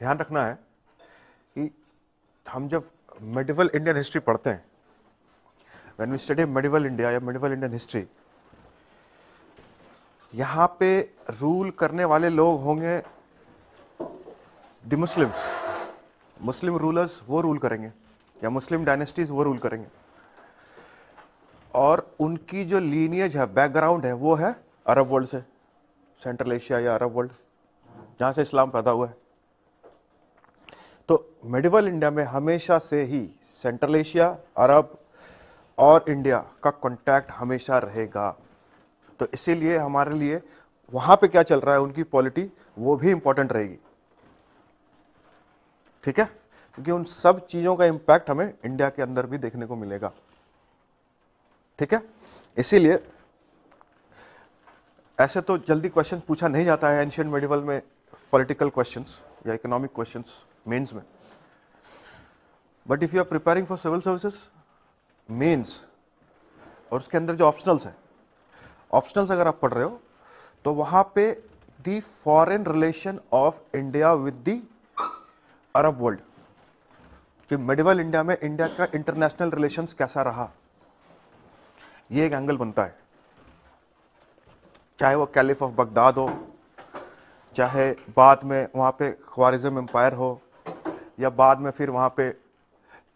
ध्यान रखना है कि हम जब मेडिवल इंडियन हिस्ट्री पढ़ते हैं when we study medieval India या मेडिवल इंडियन हिस्ट्री यहाँ पे रूल करने वाले लोग होंगे द मुस्लिम्स मुस्लिम रूलर्स वो रूल करेंगे या मुस्लिम डायनेस्टीज वो रूल करेंगे और उनकी जो लीनियज है बैकग्राउंड है वो है अरब वर्ल्ड से सेंट्रल एशिया या अरब वर्ल्ड जहाँ से इस्लाम पैदा हुआ है तो मेडिवल इंडिया में हमेशा से ही सेंट्रल एशिया अरब और इंडिया का कॉन्टैक्ट हमेशा रहेगा तो इसीलिए हमारे लिए वहां पे क्या चल रहा है उनकी पॉलिटी वो भी इंपॉर्टेंट रहेगी ठीक है क्योंकि उन सब चीज़ों का इंपैक्ट हमें इंडिया के अंदर भी देखने को मिलेगा ठीक है इसीलिए ऐसे तो जल्दी क्वेश्चन पूछा नहीं जाता है एंशियंट मेडिवल में पॉलिटिकल क्वेश्चंस या इकोनॉमिक क्वेश्चंस मेंस में but if you are preparing for civil services mains और उसके अंदर जो ऑप्शनल्स है ऑप्शनल्स अगर आप पढ़ रहे हो तो वहां पे the foreign relation of India with the Arab world कि मेडिवल इंडिया में इंडिया का इंटरनेशनल रिलेशंस कैसा रहा ये एक एंगल बनता है चाहे वो कैलिफ ऑफ बगदाद हो चाहे बाद में वहां पे ख्वारिजम एम्पायर हो या बाद में फिर वहाँ पे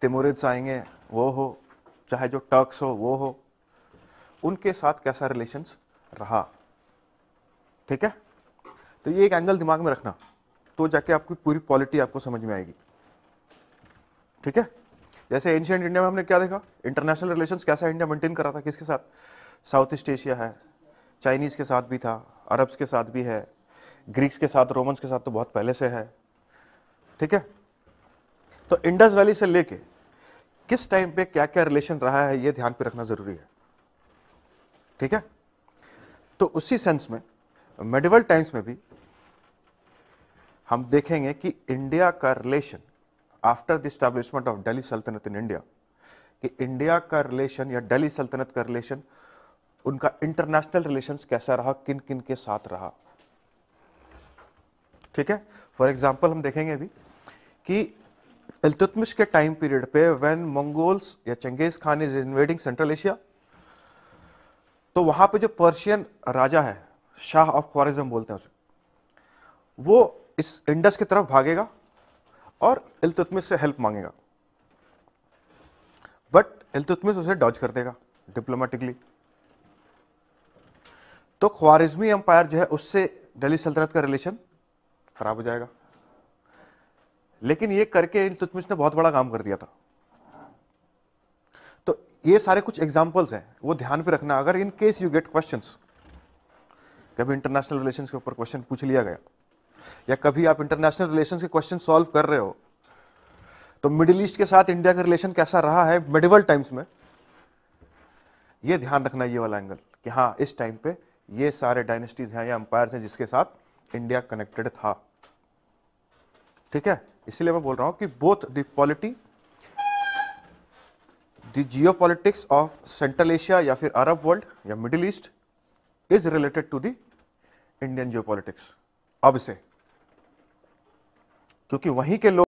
तिमुरिद्स आएंगे वो हो चाहे जो टर्क्स हो वो हो उनके साथ कैसा रिलेशंस रहा ठीक है तो ये एक एंगल दिमाग में रखना तो जाके आपकी पूरी पॉलिटी आपको समझ में आएगी ठीक है जैसे एंशियंट इंडिया में हमने क्या देखा इंटरनेशनल रिलेशंस कैसा इंडिया मेंटेन कर रहा था किसके साथ साउथ ईस्ट एशिया है चाइनीज़ के साथ भी था अरब्स के साथ भी है ग्रीक्स के साथ रोमन्स के साथ तो बहुत पहले से है ठीक है तो इंडस वैली से लेके किस टाइम पे क्या क्या रिलेशन रहा है ये ध्यान पे रखना जरूरी है ठीक है तो उसी सेंस में मेडिवल टाइम्स में भी हम देखेंगे कि इंडिया का relation after the establishment of Delhi Sultanate in India कि इंडिया का रिलेशन या दिल्ली सल्तनत का रिलेशन उनका इंटरनेशनल रिलेशन कैसा रहा किन किन के साथ रहा ठीक है फॉर एग्जाम्पल हम देखेंगे अभी कि इल्तुतमिश के टाइम पीरियड पे व्हेन मंगोल्स या Genghis Khan is invading central Asia तो वहां पे जो पर्शियन राजा है शाह ऑफ ख्वारिज्म बोलते हैं उसे वो इस इंडस की तरफ भागेगा और इल्तुतमिश से हेल्प मांगेगा बट इल्तुतमिश उसे डॉज कर देगा डिप्लोमेटिकली तो ख्वारिज्मी एम्पायर जो है उससे दिल्ली सल्तनत का रिलेशन खराब हो जाएगा लेकिन ये करके तुतमिश ने बहुत बड़ा काम कर दिया था तो ये सारे कुछ एग्जाम्पल्स हैं वो ध्यान पे रखना अगर in case you get question कभी इंटरनेशनल रिलेशन के ऊपर क्वेश्चन पूछ लिया गया या कभी आप इंटरनेशनल रिलेशन के क्वेश्चन सॉल्व कर रहे हो तो मिडिल ईस्ट के साथ इंडिया का रिलेशन कैसा रहा है मिडिवल टाइम्स में ये ध्यान रखना ये वाला एंगल कि हाँ इस टाइम पे ये सारे डायनेस्टीज हैं या अंपायर हैं जिसके साथ इंडिया कनेक्टेड था ठीक है इसलिए मैं बोल रहा हूं कि both the polity the geopolitics of central Asia या फिर अरब वर्ल्ड या middle east is related to the Indian geopolitics अब से क्योंकि वहीं के लोग